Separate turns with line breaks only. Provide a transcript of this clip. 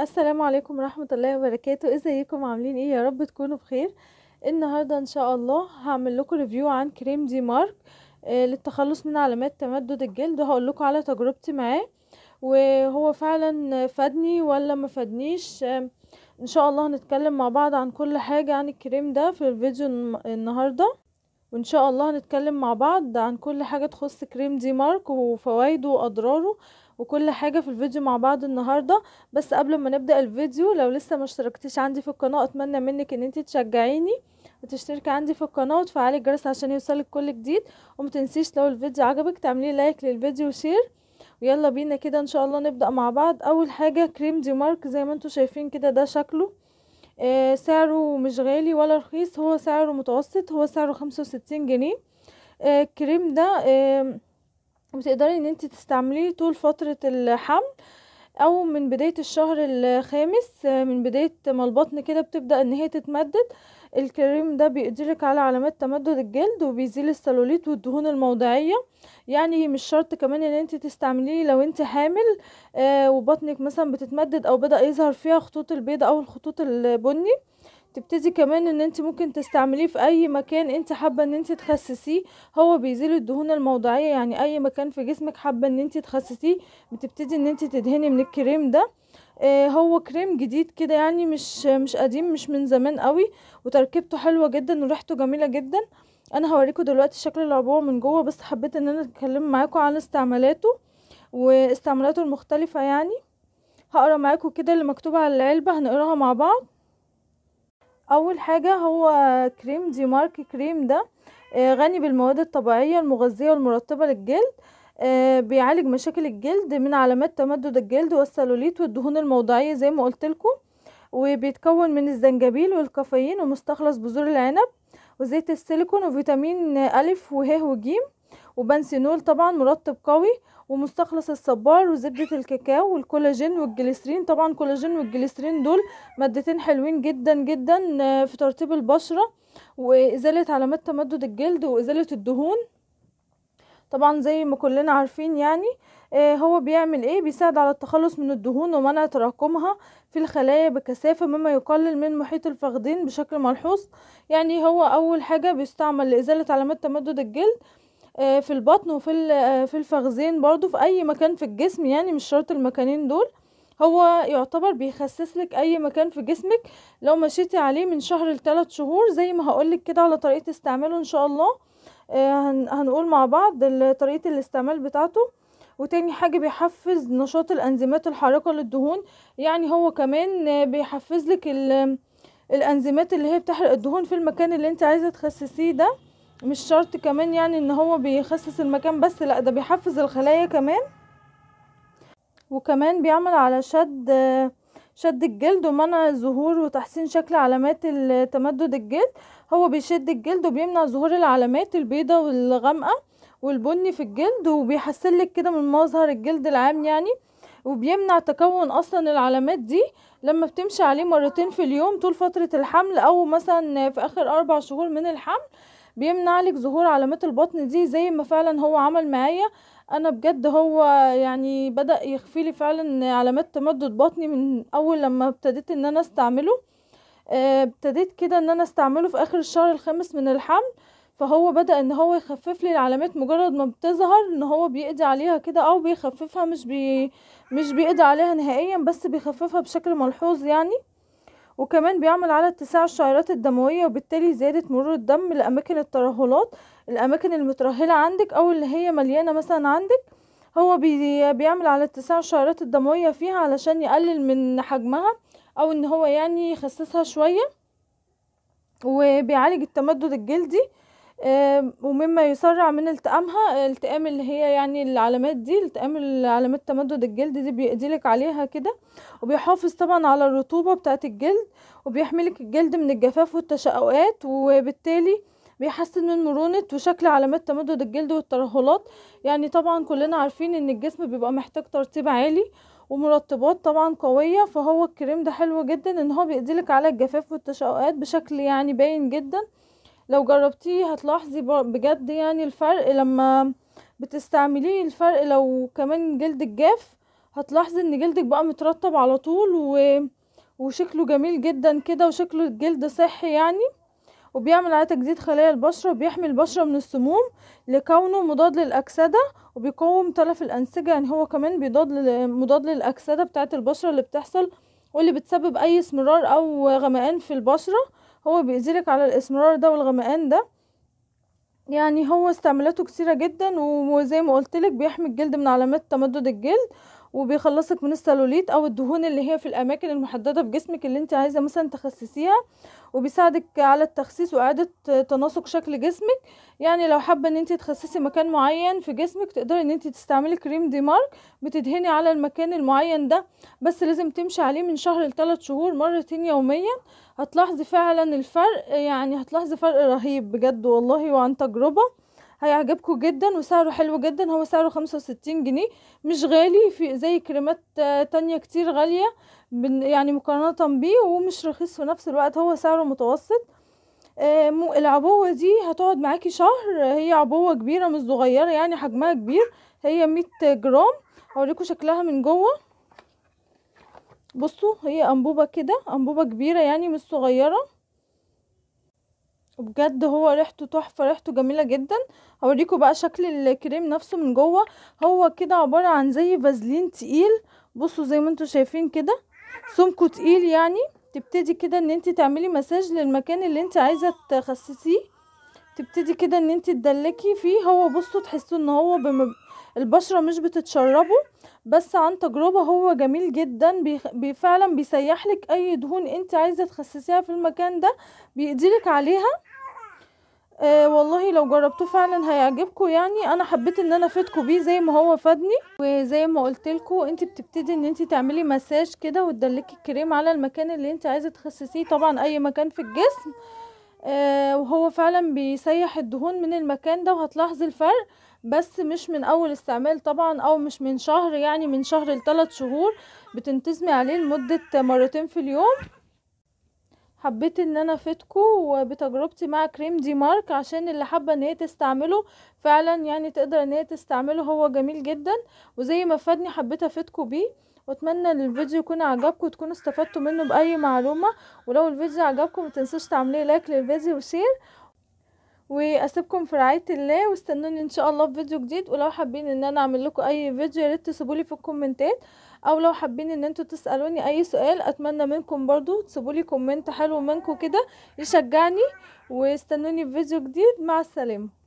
السلام عليكم ورحمة الله وبركاته ازيكم عاملين ايه يا رب تكونوا بخير النهاردة ان شاء الله هعمل لكم ريفيو عن كريم دي مارك آه للتخلص من علامات تمدد الجلد وهقول لكم على تجربتي معاه وهو فعلا فادني ولا ما فادنيش آه ان شاء الله هنتكلم مع بعض عن كل حاجة عن الكريم ده في الفيديو النهاردة وان شاء الله هنتكلم مع بعض عن كل حاجة تخص كريم دي مارك وفوائده واضراره وكل حاجة في الفيديو مع بعض النهاردة بس قبل ما نبدأ الفيديو لو لسه ما اشتركتش عندي في القناة اتمنى منك ان انت تشجعيني وتشتركي عندي في القناة وتفعلي الجرس عشان يوصلك كل جديد ومتنسيش لو الفيديو عجبك تعملي لايك للفيديو وشير ويلا بينا كده ان شاء الله نبدأ مع بعض اول حاجة كريم دي مارك زي ما انتوا شايفين كده ده شكله آه، سعره مش غالي ولا رخيص هو سعره متوسط هو سعره خمسة وستين جنيه آه، الكريم ده بتقدري ان انت تستعمليه طول فترة الحمل او من بداية الشهر الخامس آه، من بداية ما البطن كده بتبدأ ان هي تتمدد الكريم ده بيقدرك على علامات تمدد الجلد وبيزيل السلوليت والدهون الموضعية يعني مش شرط كمان ان انت تستعمليه لو انت حامل آه وبطنك مثلا بتتمدد او بدأ يظهر فيها خطوط البيض او الخطوط البني تبتدي كمان ان انت ممكن تستعمليه في اي مكان انت حابه ان انت تخسسيه هو بيزيل الدهون الموضعيه يعني اي مكان في جسمك حابه ان انت تخسسيه بتبتدي ان انت تدهني من الكريم ده آه هو كريم جديد كده يعني مش مش قديم مش من زمان قوي وتركيبته حلوه جدا وريحته جميله جدا انا هوريكم دلوقتي شكل العبوه من جوه بس حبيت ان انا اتكلم معاكم عن استعمالاته واستعمالاته المختلفه يعني هقرا معاكم كده اللي مكتوب على العلبه هنقراها مع بعض اول حاجة هو كريم دي مارك كريم ده آه، غني بالمواد الطبيعية المغذية والمرطبة للجلد آه، بيعالج مشاكل الجلد من علامات تمدد الجلد والسلوليت والدهون الموضعية زي ما قلت لكم وبيتكون من الزنجبيل والكافيين ومستخلص بذور العنب وزيت السيليكون وفيتامين أ وه وج وبنسينول طبعا مرطب قوي ومستخلص الصبار وزبدة الكاكاو والكولاجين والجليسرين طبعا كولاجين والجليسرين دول مادتين حلوين جدا جدا آه، في ترطيب البشرة وإزالة علامات تمدد الجلد وإزالة الدهون طبعا زي ما كلنا عارفين يعني آه، هو بيعمل ايه بيساعد على التخلص من الدهون ومنع تراكمها في الخلايا بكثافة مما يقلل من محيط الفخذين بشكل ملحوظ يعني هو اول حاجة بيستعمل لازالة علامات تمدد الجلد آه، في البطن وفي آه، في الفخذين برضو في اي مكان في الجسم يعني مش شرط المكانين دول هو يعتبر بيخسس لك اي مكان في جسمك لو مشيتي عليه من شهر لثلاث شهور زي ما هقولك كده على طريقة استعماله ان شاء الله آه، هنقول مع بعض طريقة الاستعمال بتاعته وتاني حاجة بيحفز نشاط الأنزيمات الحارقة للدهون يعني هو كمان بيحفز لك الأنزيمات اللي هي بتحرق الدهون في المكان اللي انت عايزة تخسسيه ده مش شرط كمان يعني ان هو بيخسس المكان بس لا ده بيحفز الخلايا كمان وكمان بيعمل على شد شد الجلد ومنع الظهور وتحسين شكل علامات تمدد الجلد هو بيشد الجلد وبيمنع ظهور العلامات البيضة والغامقة والبني في الجلد وبيحسن لك كده من مظهر الجلد العام يعني وبيمنع تكون اصلا العلامات دي لما بتمشي عليه مرتين في اليوم طول فترة الحمل او مثلا في اخر اربع شهور من الحمل بيمنع لك ظهور علامات البطن دي زي ما فعلا هو عمل معايا انا بجد هو يعني بدا يخفي لي فعلا علامات تمدد بطني من اول لما ابتديت ان انا استعمله آه، ابتديت كده ان انا استعمله في اخر الشهر الخامس من الحمل فهو بدا ان هو يخفف لي العلامات مجرد ما بتظهر ان هو بيقضي عليها كده او بيخففها مش بي مش بيقضي عليها نهائيا بس بيخففها بشكل ملحوظ يعني وكمان بيعمل على اتساع الشعيرات الدموية وبالتالي زيادة مرور الدم لأماكن الترهلات الأماكن المترهلة عندك أو اللي هي مليانة مثلا عندك هو بي بيعمل على اتساع الشعيرات الدموية فيها علشان يقلل من حجمها أو إن هو يعني يخسسها شوية وبيعالج التمدد الجلدي ومما يسرع من التئامها التئام اللي هي يعني العلامات دي التئام علامات تمدد الجلد دي بيقديلك عليها كده وبيحافظ طبعا على الرطوبة بتاعة الجلد وبيحملك الجلد من الجفاف والتشققات وبالتالي بيحسن من مرونة وشكل علامات تمدد الجلد والترهلات يعني طبعا كلنا عارفين ان الجسم بيبقى محتاج ترطيب عالي ومرطبات طبعا قوية فهو الكريم ده حلو جدا ان هو بيقديلك على الجفاف والتشققات بشكل يعني باين جدا لو جربتيه هتلاحظي بجد يعني الفرق لما بتستعمليه الفرق لو كمان جلدك جاف هتلاحظي ان جلدك بقى مترطب على طول و... وشكله جميل جدا كده وشكله الجلد صحي يعني وبيعمل على تجديد خلايا البشرة وبيحمي البشرة من السموم لكونه مضاد للأكسدة وبيقوم تلف الأنسجة يعني هو كمان بيضاد ل... مضاد للأكسدة بتاعة البشرة اللي بتحصل واللي بتسبب أي اسمرار أو غمقان في البشرة هو بيأذيلك على الإسمرار ده والغمقان ده يعني هو استعمالاته كتيرة جدا وزي ما قلتلك بيحمي الجلد من علامات تمدد الجلد وبيخلصك من السلوليت او الدهون اللي هي في الاماكن المحدده في جسمك اللي انت عايزه مثلا تخسسيها وبيساعدك على التخسيس واعاده تناسق شكل جسمك يعني لو حابه ان انت تخسسي مكان معين في جسمك تقدري ان انت تستعملي كريم دي مارك بتدهني على المكان المعين ده بس لازم تمشي عليه من شهر لثلاث شهور مرتين يوميا هتلاحظي فعلا الفرق يعني هتلاحظي فرق رهيب بجد والله وعن تجربه هيعجبكم جدا وسعره حلو جدا هو سعره خمسة وستين جنيه مش غالي في زي كريمات آه، تانية كتير غالية يعني مقارنة بيه ومش رخيص في نفس الوقت هو سعره متوسط آه، العبوة دي هتقعد معاكي شهر هي عبوة كبيرة مش صغيرة يعني حجمها كبير هي مية جرام هوريكم شكلها من جوه بصوا هي انبوبة كده انبوبة كبيرة يعني مش صغيرة بجد هو ريحته تحفة ريحته جميلة جدا هوريكم بقى شكل الكريم نفسه من جوه هو كده عبارة عن زي فازلين تقيل بصوا زي ما انتوا شايفين كده سمكه تقيل يعني تبتدي كده ان انت تعملي مساج للمكان اللي انت عايزة تخسسيه تبتدي كده ان انت تدلكي فيه هو بصوا تحسوا ان هو بم... البشرة مش بتتشربه بس عن تجربة هو جميل جدا بيخ... بي فعلا بيسيحلك اي دهون انت عايزة تخسسيها في المكان ده بيقضيلك عليها آه والله لو جربتوه فعلا هيعجبكم يعني انا حبيت ان انا افيدكم بيه زي ما هو فادني وزي ما قلت لكم انت بتبتدي ان انت تعملي مساج كده وتدلكي الكريم على المكان اللي انت عايزه تخسسيه طبعا اي مكان في الجسم آه وهو فعلا بيسيح الدهون من المكان ده وهتلاحظي الفرق بس مش من اول استعمال طبعا او مش من شهر يعني من شهر لثلاث شهور بتنتظمي عليه لمده مرتين في اليوم حبيت ان انا افيدكم بتجربتي مع كريم دي مارك عشان اللي حابه ان هي تستعمله فعلا يعني تقدر ان هي تستعمله هو جميل جدا وزي ما فادني حبيت افيدكم بيه واتمنى ان الفيديو يكون عجبكم وتكونوا استفدتوا منه باي معلومه ولو الفيديو عجبكم متنسوش تعمليه لايك للفيديو وشير واسيبكم في رعايه الله واستنوني ان شاء الله في فيديو جديد ولو حابين ان انا اعمل لكم اي فيديو يا ريت تسيبولي في الكومنتات او لو حابين ان انتوا تسالوني اي سؤال اتمنى منكم برضو تسيبولي كومنت حلو منكم كده يشجعني واستنوني في فيديو جديد مع السلامه